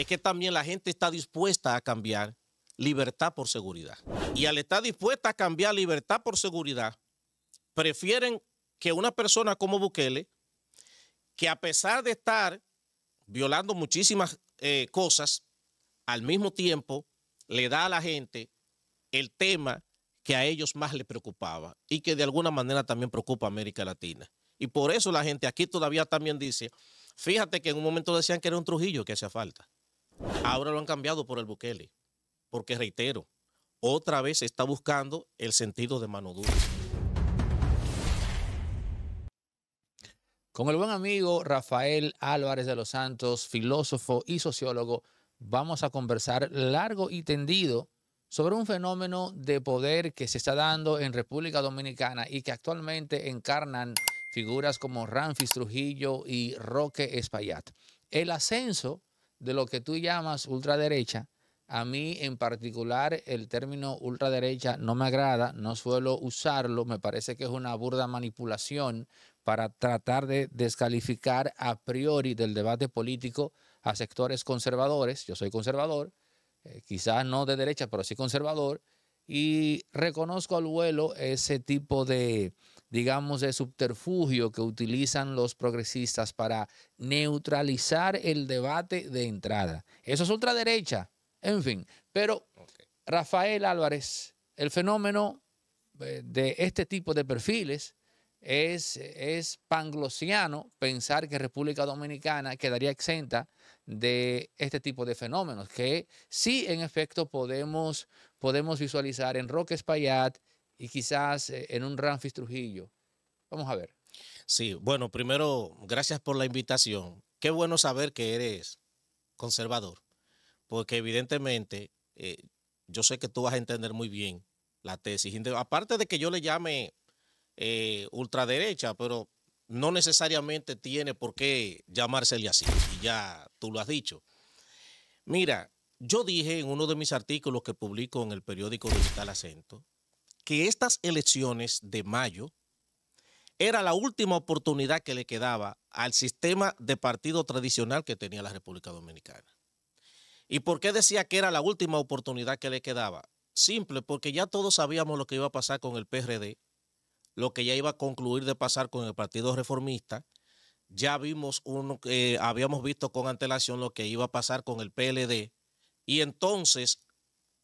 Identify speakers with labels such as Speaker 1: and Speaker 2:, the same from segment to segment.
Speaker 1: es que también la gente está dispuesta a cambiar libertad por seguridad. Y al estar dispuesta a cambiar libertad por seguridad, prefieren que una persona como Bukele, que a pesar de estar violando muchísimas eh, cosas, al mismo tiempo le da a la gente el tema que a ellos más les preocupaba y que de alguna manera también preocupa a América Latina. Y por eso la gente aquí todavía también dice, fíjate que en un momento decían que era un Trujillo que hacía falta. Ahora lo han cambiado por el Bukele, porque reitero, otra vez está
Speaker 2: buscando el sentido de mano dura. Con el buen amigo Rafael Álvarez de los Santos, filósofo y sociólogo, vamos a conversar largo y tendido sobre un fenómeno de poder que se está dando en República Dominicana y que actualmente encarnan figuras como Ramfis Trujillo y Roque Espaillat. El ascenso de lo que tú llamas ultraderecha, a mí en particular el término ultraderecha no me agrada, no suelo usarlo, me parece que es una burda manipulación para tratar de descalificar a priori del debate político a sectores conservadores. Yo soy conservador, eh, quizás no de derecha, pero sí conservador, y reconozco al vuelo ese tipo de digamos, de subterfugio que utilizan los progresistas para neutralizar el debate de entrada. Eso es ultraderecha, en fin. Pero Rafael Álvarez, el fenómeno eh, de este tipo de perfiles es, es panglosiano pensar que República Dominicana quedaría exenta de este tipo de fenómenos, que sí, en efecto, podemos, podemos visualizar en Roque Espaillat, y quizás eh, en un Ramfis Trujillo. Vamos a ver.
Speaker 1: Sí, bueno, primero, gracias por la invitación. Qué bueno saber que eres conservador, porque evidentemente eh, yo sé que tú vas a entender muy bien la tesis. Aparte de que yo le llame eh, ultraderecha, pero no necesariamente tiene por qué llamársele así, y ya tú lo has dicho. Mira, yo dije en uno de mis artículos que publico en el periódico Digital Acento que estas elecciones de mayo era la última oportunidad que le quedaba al sistema de partido tradicional que tenía la República Dominicana. ¿Y por qué decía que era la última oportunidad que le quedaba? Simple, porque ya todos sabíamos lo que iba a pasar con el PRD, lo que ya iba a concluir de pasar con el Partido Reformista, ya vimos uno, eh, habíamos visto con antelación lo que iba a pasar con el PLD, y entonces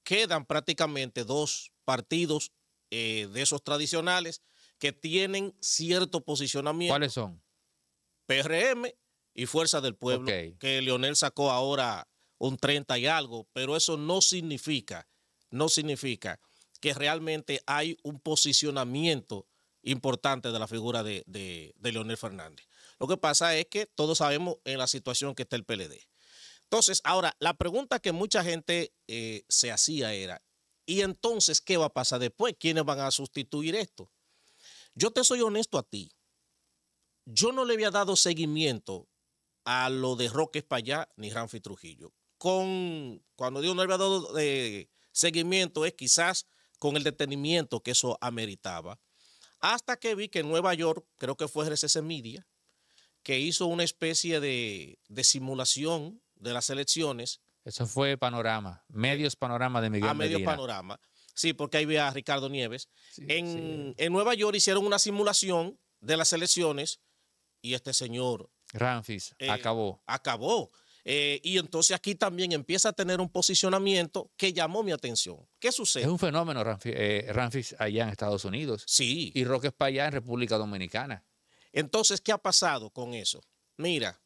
Speaker 1: quedan prácticamente dos partidos eh, de esos tradicionales que tienen cierto posicionamiento. ¿Cuáles son? PRM y Fuerza del Pueblo, que Leonel sacó ahora un 30 y algo, pero eso no significa, no significa que realmente hay un posicionamiento importante de la figura de, Leonel Fernández. Lo que pasa es que todos sabemos en la situación que está el PLD. Entonces, ahora, la pregunta que mucha gente eh, se hacía era, y entonces, ¿qué va a pasar después? ¿Quiénes van a sustituir esto? Yo te soy honesto a ti. Yo no le había dado seguimiento a lo de Roque España ni Ramfi Trujillo. Con, cuando Dios no le había dado eh, seguimiento es quizás con el detenimiento que eso ameritaba. Hasta que vi que en Nueva York, creo que fue RCC Media, que hizo una especie de, de simulación de las elecciones
Speaker 2: eso fue Panorama, Medios Panorama de Miguel. A Medios Panorama.
Speaker 1: Sí, porque ahí ve a Ricardo Nieves. en, Nueva York hicieron una simulación de las elecciones y este señor.
Speaker 2: Ramfis, eh, acabó.
Speaker 1: Acabó. Eh, y entonces aquí también empieza a tener un posicionamiento que llamó mi atención. ¿Qué sucede? Es
Speaker 2: un fenómeno, eh, Ramfis, allá en Estados Unidos. Sí. Y Roque para allá en República Dominicana. Entonces, ¿qué ha pasado con eso? Mira,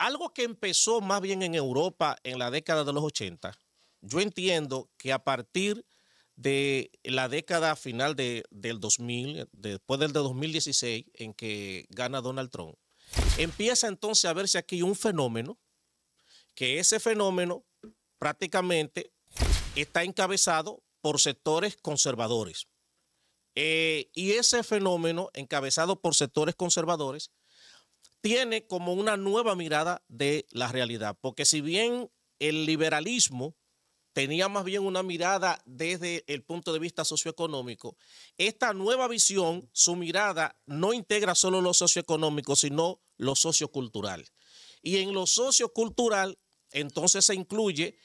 Speaker 2: algo que
Speaker 1: empezó más bien en Europa en la década de los 80, yo entiendo que a partir de la década final del 2000, después del de 2016, en que gana Donald Trump, empieza entonces a verse aquí un fenómeno, que ese fenómeno prácticamente está encabezado por sectores conservadores. Eh, y ese fenómeno encabezado por sectores conservadores tiene como una nueva mirada de la realidad, porque si bien el liberalismo tenía más bien una mirada desde el punto de vista socioeconómico, esta nueva visión, su mirada no integra solo lo socioeconómico, sino lo sociocultural. Y en lo sociocultural, entonces se incluye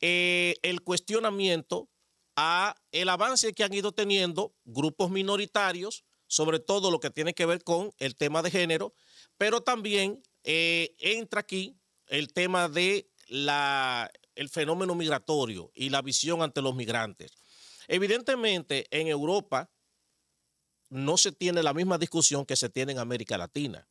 Speaker 1: eh, el cuestionamiento a el avance que han ido teniendo grupos minoritarios, sobre todo lo que tiene que ver con el tema de género, pero también eh, entra aquí el tema de el fenómeno migratorio y la visión ante los migrantes. Evidentemente, en Europa no se tiene la misma discusión que se tiene en América Latina,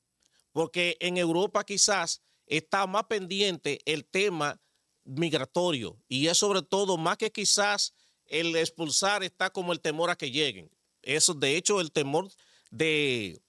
Speaker 1: porque en Europa quizás está más pendiente el tema migratorio y es sobre todo más que quizás el expulsar está como el temor a que lleguen. Eso, de hecho, el temor de,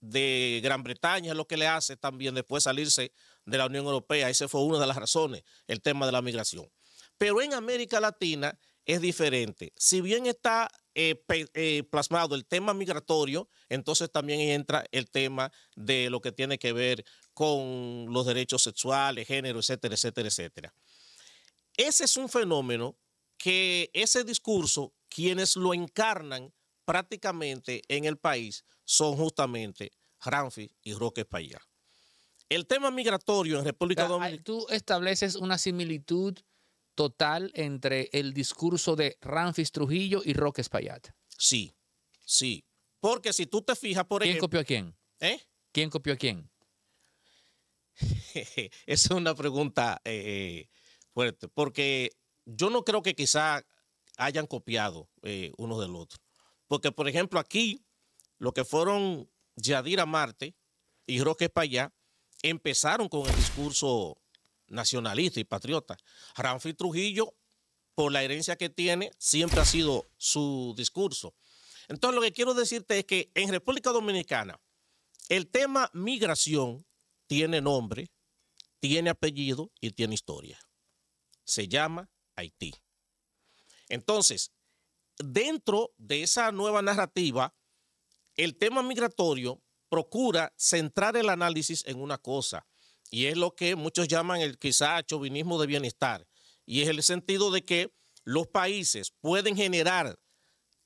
Speaker 1: de Gran Bretaña lo que le hace también después salirse de la Unión Europea. Esa fue una de las razones, el tema de la migración. Pero en América Latina es diferente. Si bien está eh, eh, plasmado el tema migratorio, entonces también entra el tema de lo que tiene que ver con los derechos sexuales, género, etcétera, etcétera, etcétera. Ese es un fenómeno que ese discurso, quienes lo encarnan, prácticamente en el país son
Speaker 2: justamente Ramfis y Roque Payá. El tema migratorio en República Dominicana. Tú estableces una similitud total entre el discurso de Ramfis Trujillo y Roque Espaillat.
Speaker 1: Sí, sí.
Speaker 2: Porque si tú te fijas, por ¿Quién ¿Quién copió a quién?
Speaker 1: ¿Eh? ¿Quién copió a quién? Esa es una pregunta eh, eh, fuerte. Porque yo no creo que quizá hayan copiado eh, uno del otro. Porque, por ejemplo, aquí, lo que fueron Yadira Marte y Roque Payá empezaron con el discurso nacionalista y patriota. Ramfi Trujillo, por la herencia que tiene, siempre ha sido su discurso. Entonces, lo que quiero decirte es que en República Dominicana, el tema migración tiene nombre, tiene apellido y tiene historia. Se llama Haití. Entonces, dentro de esa nueva narrativa, el tema migratorio procura centrar el análisis en una cosa, y es lo que muchos llaman el quizá chauvinismo de bienestar, y es el sentido de que los países pueden generar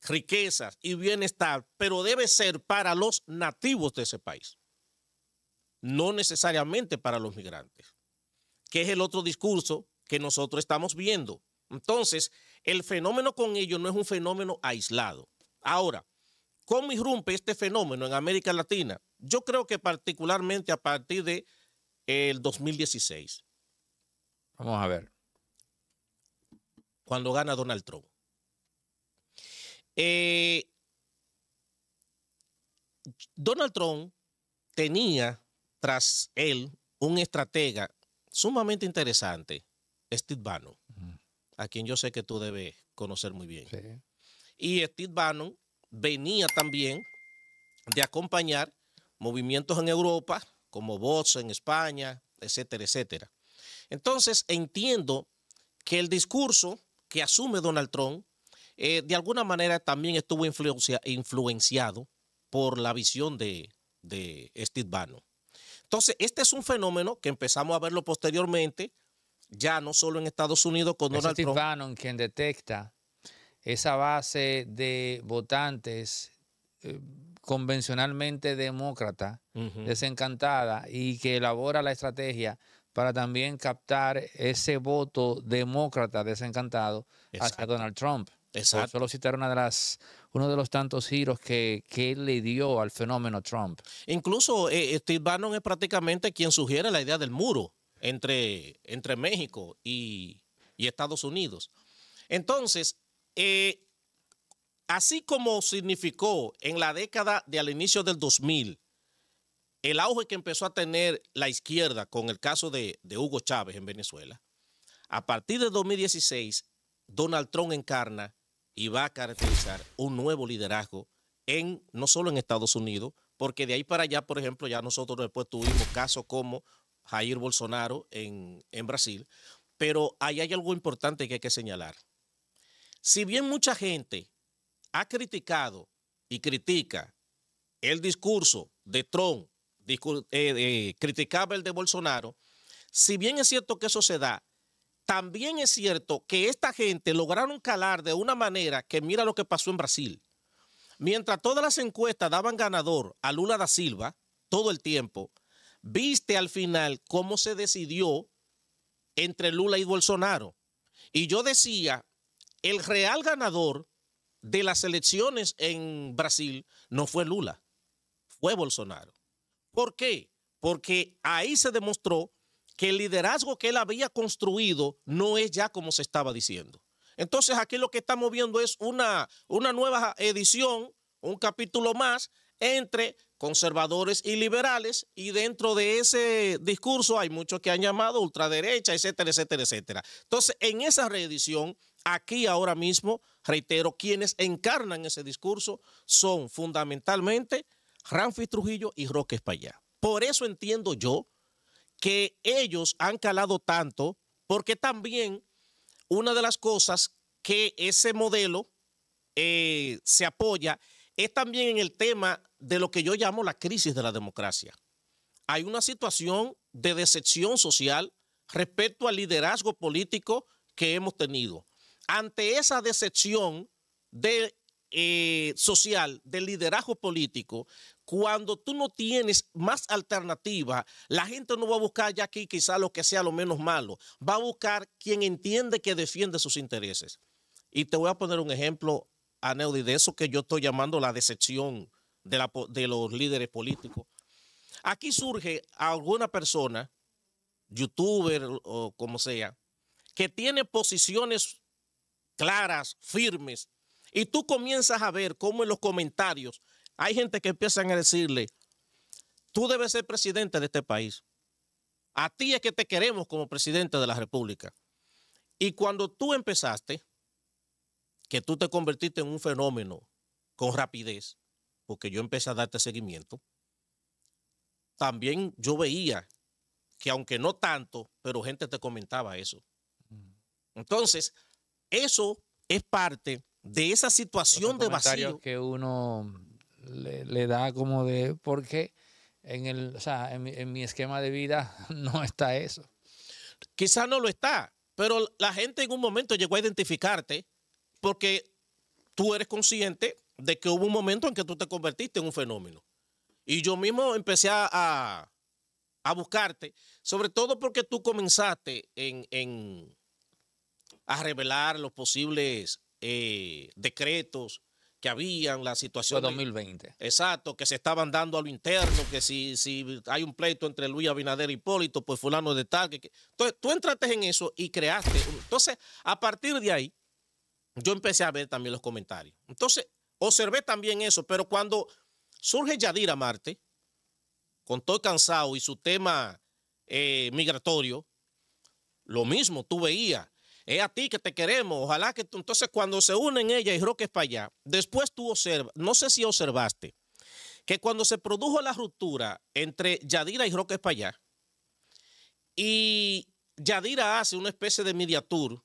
Speaker 1: riquezas y bienestar, pero debe ser para los nativos de ese país, no necesariamente para los migrantes, que es el otro discurso que nosotros estamos viendo. Entonces, el fenómeno con ellos no es un fenómeno aislado. Ahora, ¿cómo irrumpe este fenómeno en América Latina? Yo creo que particularmente a partir de el 2016. Vamos a ver. Cuando gana Donald Trump. Eh, Donald Trump tenía tras él un estratega sumamente interesante, Steve Bannon a quien yo sé que tú debes conocer muy bien. Y Steve Bannon venía también de acompañar movimientos en Europa, como Vox en España, etcétera, etcétera. Entonces, entiendo que el discurso que asume Donald Trump, eh, de alguna manera también estuvo influenciado por la visión de, de Steve Bannon. Entonces, este es un fenómeno que empezamos a verlo posteriormente ya no solo en Estados Unidos con Donald Trump. Steve
Speaker 2: Bannon quien detecta esa base de votantes eh, convencionalmente demócrata, desencantada, y que elabora la estrategia para también captar ese voto demócrata desencantado hacia Donald Trump. Exacto. Solo citar una de las, uno de los tantos giros que, él le dio al fenómeno Trump. Incluso eh, eh, Steve Bannon es prácticamente quien sugiere la idea del muro
Speaker 1: entre, México y, Estados Unidos. Entonces, eh, así como significó en la década de al inicio del 2000 el auge que empezó a tener la izquierda con el caso de, Hugo Chávez en Venezuela, a partir de 2016, Donald Trump encarna y va a caracterizar un nuevo liderazgo en no solo en Estados Unidos, porque de ahí para allá, por ejemplo, ya nosotros después tuvimos casos como Jair Bolsonaro en, Brasil, pero ahí hay algo importante que hay que señalar. Si bien mucha gente ha criticado y critica el discurso de Trump, eh, criticaba el de Bolsonaro, si bien es cierto que eso se da, también es cierto que esta gente lograron calar de una manera que mira lo que pasó en Brasil. Mientras todas las encuestas daban ganador a Lula da Silva todo el tiempo, Viste al final cómo se decidió entre Lula y Bolsonaro. Y yo decía, el real ganador de las elecciones en Brasil no fue Lula, fue Bolsonaro. ¿Por qué? Porque ahí se demostró que el liderazgo que él había construido no es ya como se estaba diciendo. Entonces aquí lo que estamos viendo es una, una nueva edición, un capítulo más entre conservadores y liberales, y dentro de ese discurso hay muchos que han llamado ultraderecha, etcétera, etcétera, etcétera. Entonces, en esa reedición, aquí ahora mismo, reitero, quienes encarnan ese discurso son fundamentalmente Ramfis Trujillo y Roque España. Por eso entiendo yo que ellos han calado tanto, porque también una de las cosas que ese modelo eh, se apoya es también en el tema de lo que yo llamo la crisis de la democracia. Hay una situación de decepción social respecto al liderazgo político que hemos tenido. Ante esa decepción eh, social del liderazgo político, cuando tú no tienes más alternativa, la gente no va a buscar ya aquí quizá lo que sea lo menos malo, va a buscar quien entiende que defiende sus intereses. Y te voy a poner un ejemplo a de eso que yo estoy llamando la decepción de, de los líderes políticos. Aquí surge alguna persona, youtuber o como sea, que tiene posiciones claras, firmes, y tú comienzas a ver cómo en los comentarios hay gente que empiezan a decirle, tú debes ser presidente de este país. A ti es que te queremos como presidente de la República. Y cuando tú empezaste, que tú te convertiste en un fenómeno con rapidez, porque yo empecé a darte seguimiento, también yo veía que aunque no tanto, pero gente te comentaba eso. Mm. Entonces, eso es parte de esa situación de vacío.
Speaker 2: que uno le, da como de, porque en, en, en mi esquema de vida no está eso.
Speaker 1: Quizás no lo está, pero la gente en un momento llegó a identificarte porque tú eres consciente de que hubo un momento en que tú te convertiste en un fenómeno. Y yo mismo empecé a, buscarte, sobre todo porque tú comenzaste en, a revelar los posibles eh, decretos que habían, la situación. Fue
Speaker 2: 2020.
Speaker 1: exacto, que se estaban dando a lo interno, que si, si hay un pleito entre Luis Abinader y e Hipólito, pues fulano de tal. entonces, tú entraste en eso y creaste. Entonces, a partir de ahí, yo empecé a ver también los comentarios. Entonces, observé también eso, pero cuando surge Yadira Marte, con todo cansado y su tema eh, migratorio, lo mismo tú veías. Es a ti que te queremos. Ojalá que tú, entonces cuando se unen ella y Roque para después tú observas, no sé si observaste, que cuando se produjo la ruptura entre Yadira y Roque para y Yadira hace una especie de mediatur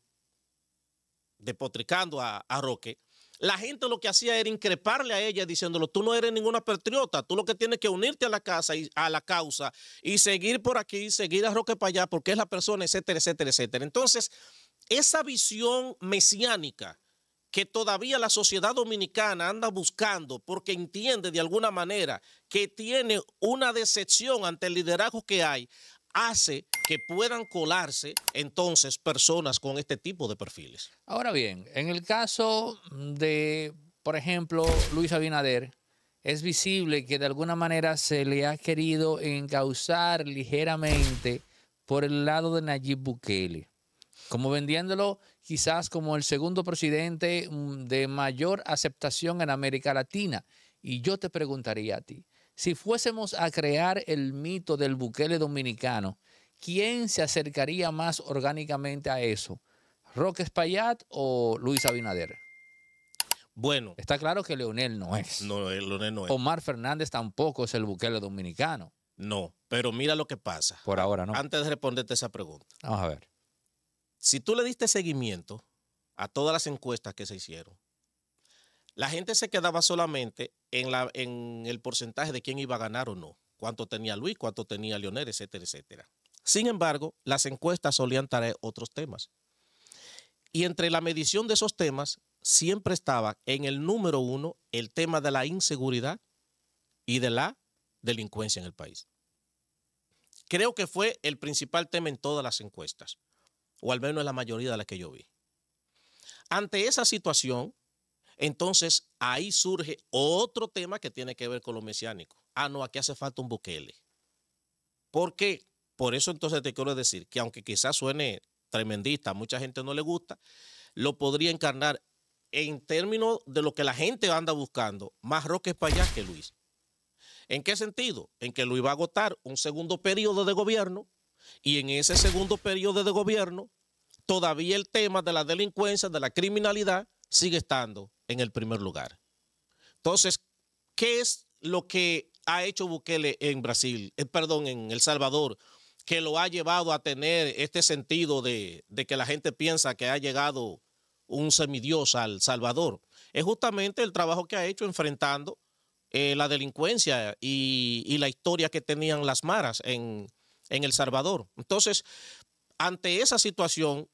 Speaker 1: depotricando a, Roque, la gente lo que hacía era increparle a ella diciéndolo, tú no eres ninguna patriota, tú lo que tienes que unirte a la casa y a la causa y seguir por aquí, seguir a Roque para allá, porque es la persona, etcétera, etcétera, etcétera. Entonces, esa visión mesiánica que todavía la sociedad dominicana anda buscando porque entiende de alguna manera que tiene una decepción ante el liderazgo que hay, hace que puedan colarse entonces personas con este tipo de perfiles.
Speaker 2: Ahora bien, en el caso de, por ejemplo, Luis Abinader, es visible que de alguna manera se le ha querido encauzar ligeramente por el lado de Nayib Bukele, como vendiéndolo quizás como el segundo presidente mm, de mayor aceptación en América Latina. Y yo te preguntaría a ti, si fuésemos a crear el mito del buquele dominicano, ¿quién se acercaría más orgánicamente a eso? ¿Roque Espaillat o Luis Abinader? Bueno. Está claro que Leonel no es. No, Leonel no es. Omar Fernández tampoco es el buquele dominicano. No, pero mira lo que pasa. Por ahora no. Antes de responderte esa pregunta. Vamos a ver.
Speaker 1: Si tú le diste seguimiento a todas las encuestas que se hicieron, la gente se quedaba solamente en, el porcentaje de quién iba a ganar o no, cuánto tenía Luis, cuánto tenía Leonel, etcétera, etcétera. Sin embargo, las encuestas solían traer otros temas. Y entre la medición de esos temas siempre estaba en el número uno el tema de la inseguridad y de la delincuencia en el país. Creo que fue el principal tema en todas las encuestas, o al menos en la mayoría de las que yo vi. Ante esa situación, entonces, ahí surge otro tema que tiene que ver con lo mesiánico. Ah, no, aquí hace falta un Bukele. ¿Por qué? Por eso entonces te quiero decir que aunque quizás suene tremendista, a mucha gente no le gusta, lo podría encarnar en términos de lo que la gente anda buscando, más Roque para allá que Luis. ¿En qué sentido? En que Luis va a agotar un segundo periodo de gobierno y en ese segundo periodo de gobierno todavía el tema de la delincuencia, de la criminalidad, sigue estando en el primer lugar. Entonces, ¿qué es lo que ha hecho Bukele en Brasil, eh, perdón, en El Salvador, que lo ha llevado a tener este sentido de, que la gente piensa que ha llegado un semidios al Salvador? Es justamente el trabajo que ha hecho enfrentando eh, la delincuencia y, la historia que tenían las maras en El Salvador. Entonces, ante esa situación,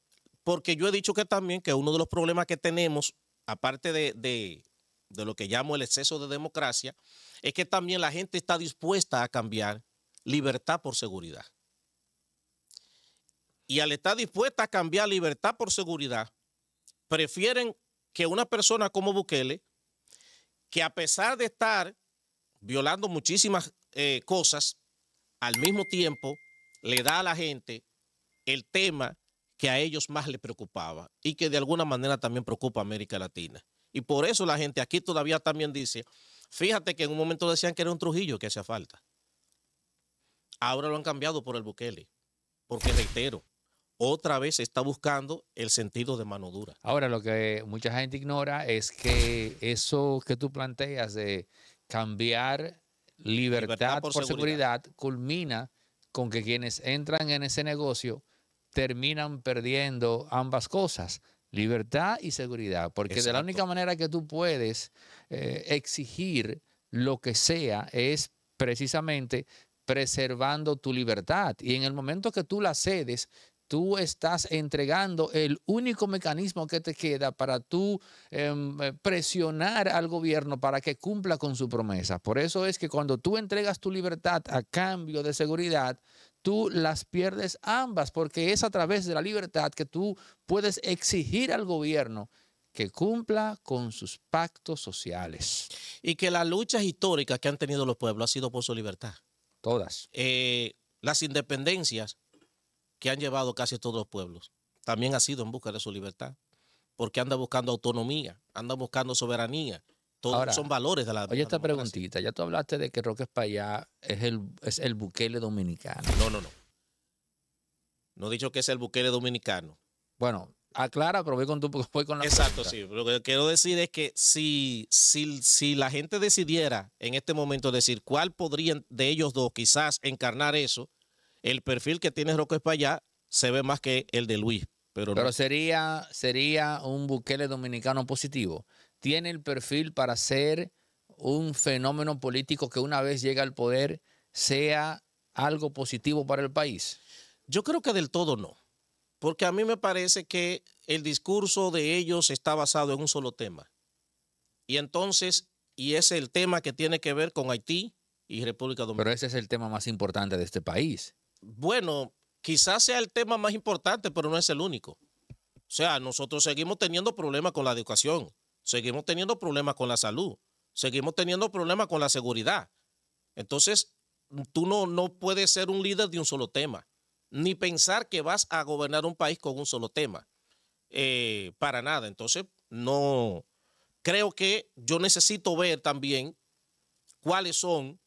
Speaker 1: porque yo he dicho que también que uno de los problemas que tenemos, aparte de, lo que llamo el exceso de democracia, es que también la gente está dispuesta a cambiar libertad por seguridad. Y al estar dispuesta a cambiar libertad por seguridad, prefieren que una persona como Bukele, que a pesar de estar violando muchísimas eh, cosas, al mismo tiempo le da a la gente el tema que a ellos más les preocupaba y que de alguna manera también preocupa a América Latina. Y por eso la gente aquí todavía también dice, fíjate que en un momento decían que era un Trujillo que hacía falta. Ahora lo han cambiado por el Bukele, porque reitero,
Speaker 2: otra vez está buscando el sentido de mano dura. Ahora, lo que mucha gente ignora es que eso que tú planteas de cambiar libertad, por, seguridad culmina con que quienes entran en ese negocio terminan perdiendo ambas cosas, libertad y seguridad, porque de la única manera que tú puedes eh, exigir lo que sea es precisamente preservando tu libertad. Y en el momento que tú la cedes, tú estás entregando el único mecanismo que te queda para tú em, eh, presionar al gobierno para que cumpla con su promesa. Por eso es que cuando tú entregas tu libertad a cambio de seguridad, tú las pierdes ambas, porque es a través de la libertad que tú puedes exigir al gobierno que cumpla con sus pactos sociales. Y que las luchas históricas que han tenido los pueblos ha sido por
Speaker 1: su libertad. Todas. Eh, las independencias que han llevado casi todos los pueblos también han sido en busca de su libertad, porque anda buscando autonomía, anda buscando soberanía,
Speaker 2: son valores de la. Oye, esta preguntita. Ya tú hablaste de que Roque Espaillá es el, es el buquele dominicano. No, no, no.
Speaker 1: No he dicho que es el buquele dominicano.
Speaker 2: Bueno, aclara, pero voy con, tu, voy con Exacto, sí.
Speaker 1: Lo que quiero decir es que si, si, si la gente decidiera en este momento decir cuál podría de ellos dos quizás encarnar eso, el perfil que tiene Roque allá se ve
Speaker 2: más que el de
Speaker 1: Luis. Pero,
Speaker 2: sería, sería un buquele dominicano positivo tiene el perfil para ser un fenómeno político que una vez llega al poder sea algo positivo para el país? Yo creo que del todo no,
Speaker 1: porque a mí me parece que el discurso de ellos está basado en un solo tema. Y entonces, y es el tema que tiene que ver con Haití y República
Speaker 2: Dominicana. Pero ese es el tema más importante de este país.
Speaker 1: Bueno, quizás sea el tema más importante, pero no es el único. O sea, nosotros seguimos teniendo problemas con la educación seguimos teniendo problemas con la salud, seguimos teniendo problemas con la seguridad. Entonces, tú no, no puedes ser un líder de un solo tema, ni pensar que vas a gobernar un país con un solo tema. Eh, para nada. Entonces, no. Creo que yo necesito ver también cuáles son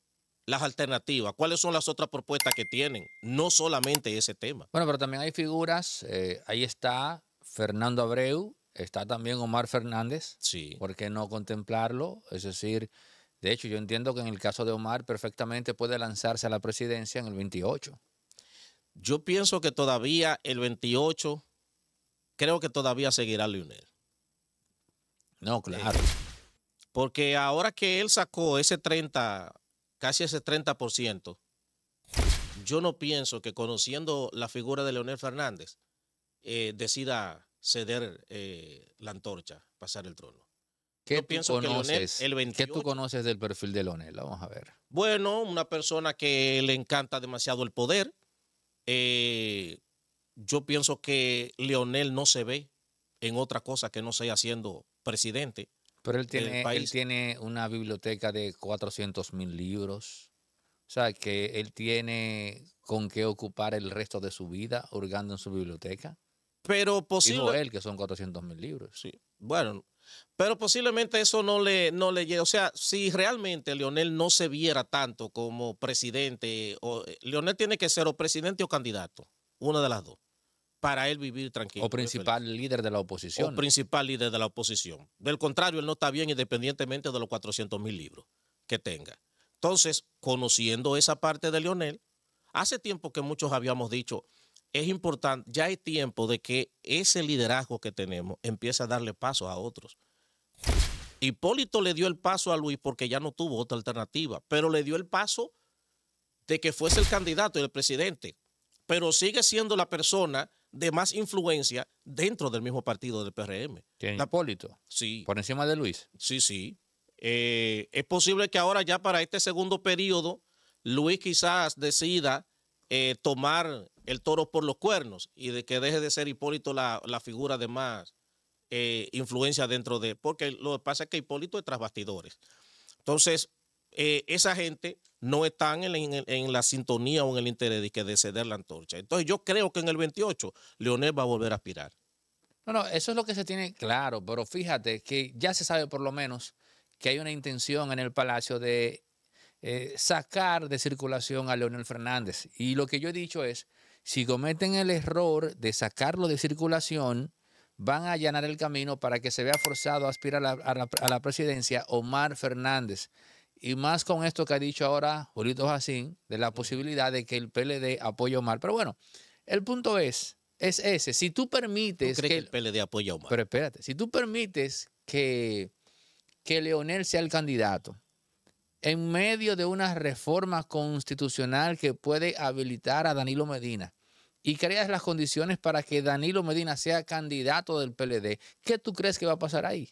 Speaker 1: las alternativas, cuáles son las otras propuestas que tienen, no solamente ese tema.
Speaker 2: Bueno, pero también hay figuras, eh, ahí está Fernando Abreu, Está también Omar Fernández. Sí. ¿Por qué no contemplarlo? Es decir, de hecho, yo entiendo que en el caso de Omar perfectamente puede lanzarse a la presidencia en el 28. Yo pienso que todavía el
Speaker 1: 28, creo que todavía seguirá Leonel. No, eh, claro. porque ahora que él sacó ese 30, casi ese 30%, yo no pienso que conociendo la figura de Leonel Fernández, eh, decida ceder eh, la antorcha, pasar el trono.
Speaker 2: ¿Qué, tú conoces, ¿Qué tú conoces del perfil de Leonel? Vamos a ver.
Speaker 1: Bueno, una persona que le encanta demasiado el poder. Eh, yo pienso que Leonel no se ve en otra cosa que no sea siendo presidente.
Speaker 2: Pero él tiene, él tiene una biblioteca de 400 mil libros. O sea, que él tiene con qué ocupar el resto de su vida hurgando en su biblioteca. Pero posiblemente. que son 400 mil libros. Sí. Bueno, pero
Speaker 1: posiblemente eso no le, no le O sea, si realmente Lionel no se viera tanto como presidente, o, eh, Leonel tiene que ser o presidente o candidato, una de las dos, para él vivir tranquilo. O principal líder de la oposición. O principal líder de la oposición. Del contrario, él no está bien independientemente de los 400 mil libros que tenga. Entonces, conociendo esa parte de Lionel hace tiempo que muchos habíamos dicho, es importante, ya es tiempo de que ese liderazgo que tenemos empiece a darle paso a otros. Hipólito le dio el paso a Luis porque ya no tuvo otra alternativa, pero le dio el paso de que fuese el candidato y el presidente, pero sigue siendo la persona de más influencia dentro del mismo partido del PRM. ¿Quién? Hipólito? Sí. ¿Por encima de Luis? Sí, sí. Eh, es posible que ahora ya para este segundo periodo, Luis quizás decida eh, tomar el toro por los cuernos y de que deje de ser Hipólito la, figura de más eh, influencia dentro de, porque lo que pasa es que Hipólito es tras bastidores. Entonces, eh, esa gente no está en, la sintonía o en el interés de, que de ceder la antorcha. Entonces, yo creo que en el 28 Leonel va a volver a aspirar.
Speaker 2: No, no, eso es lo que se tiene claro, pero fíjate que ya se sabe por lo menos que hay una intención en el Palacio de eh, sacar de circulación a Leonel Fernández. Y lo que yo he dicho es si cometen el error de sacarlo de circulación, van a allanar el camino para que se vea forzado a aspirar a la, presidencia Omar Fernández. Y más con esto que ha dicho ahora Julito Jacín, de la posibilidad de que el PLD apoye a Omar. Pero bueno, el punto es, es ese. Si tú permites... que, el PLD apoya Omar? Pero espérate, si tú permites que, que Leonel sea el candidato, en medio de una reforma constitucional que puede habilitar a Danilo Medina, y creas las condiciones para que Danilo Medina sea candidato del PLD, ¿qué tú crees que va a pasar ahí?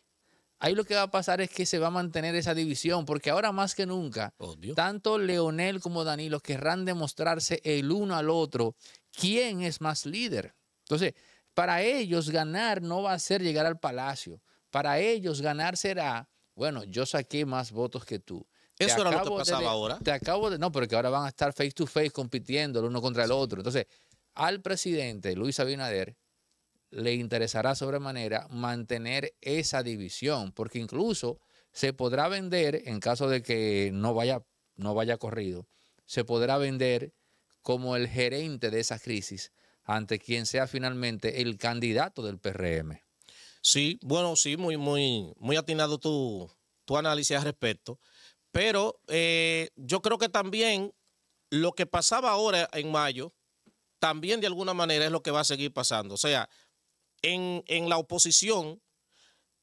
Speaker 2: Ahí lo que va a pasar es que se va a mantener esa división, porque ahora más que nunca, tanto Leonel como Danilo querrán demostrarse el uno al otro quién es más líder. Entonces, para ellos ganar no va a ser llegar al palacio. Para ellos ganar será, bueno, yo saqué más votos que tú. Eso era lo que pasaba ahora. Te acabo de. No, porque ahora van a estar face to face compitiendo el uno contra el otro. Entonces, al presidente Luis Abinader le interesará sobremanera mantener esa división, porque incluso se podrá vender, en caso de que no vaya, no vaya corrido, se podrá vender como el gerente de esa crisis ante quien sea finalmente el candidato del PRM. Sí, bueno, sí, muy, muy, muy
Speaker 1: atinado tu, tu análisis al respecto. Pero eh, yo creo que también lo que pasaba ahora en mayo, también de alguna manera es lo que va a seguir pasando. O sea, en, la oposición,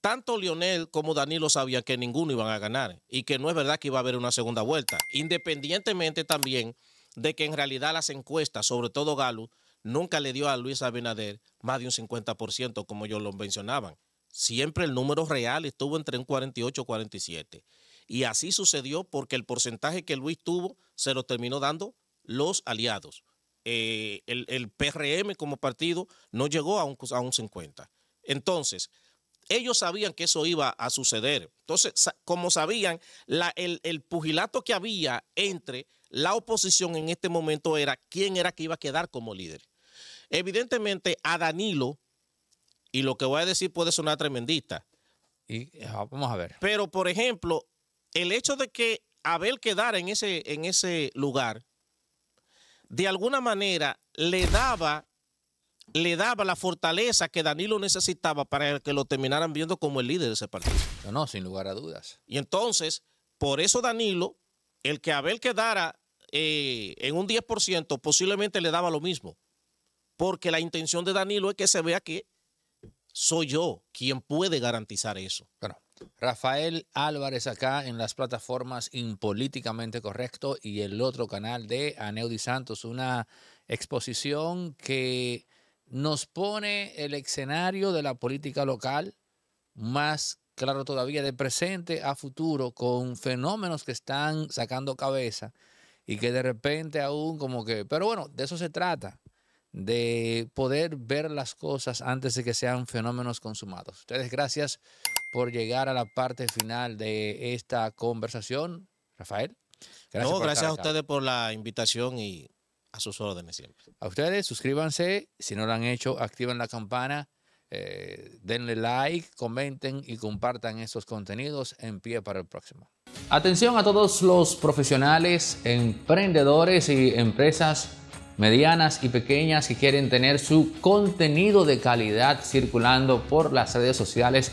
Speaker 1: tanto Lionel como Danilo sabían que ninguno iban a ganar y que no es verdad que iba a haber una segunda vuelta, independientemente también de que en realidad las encuestas, sobre todo Galo, nunca le dio a Luis Abinader más de un 50%, como ellos lo mencionaban. Siempre el número real estuvo entre un 48 y 47. Y así sucedió porque el porcentaje que Luis tuvo se lo terminó dando los aliados. Eh, el, el, PRM como partido no llegó a un, a un 50. Entonces, ellos sabían que eso iba a suceder. Entonces, como sabían, el, pugilato que había entre la oposición en este momento era quién era que iba a quedar como líder. Evidentemente, a Danilo, y lo que voy a decir puede sonar tremendista.
Speaker 2: Y eh, ah, vamos a ver.
Speaker 1: Pero, por ejemplo, el hecho de que Abel quedara en ese, en ese lugar de alguna manera le daba, le daba la fortaleza que Danilo necesitaba para que lo terminaran viendo como el líder de ese partido.
Speaker 2: No, no, sin lugar a dudas.
Speaker 1: Y entonces, por eso Danilo, el que Abel quedara eh, en un 10%, posiblemente le daba lo mismo. Porque la intención
Speaker 2: de Danilo es que se vea que soy yo quien puede garantizar eso. Rafael Álvarez acá en las plataformas Impolíticamente Correcto y el otro canal de Aneudi Santos, una exposición que nos pone el escenario de la política local más claro todavía de presente a futuro con fenómenos que están sacando cabeza y que de repente aún como que, pero bueno, de eso se trata, de poder ver las cosas antes de que sean fenómenos consumados. Ustedes, gracias por llegar a la parte final de esta conversación. Rafael. Gracias gracias a ustedes por la invitación y a sus órdenes siempre. A ustedes, suscríbanse, si no lo han hecho, activen la campana, eh, denle like, comenten y compartan estos contenidos en pie para el próximo. Atención a todos los profesionales, emprendedores y empresas medianas y pequeñas que quieren tener su contenido de calidad circulando por las redes sociales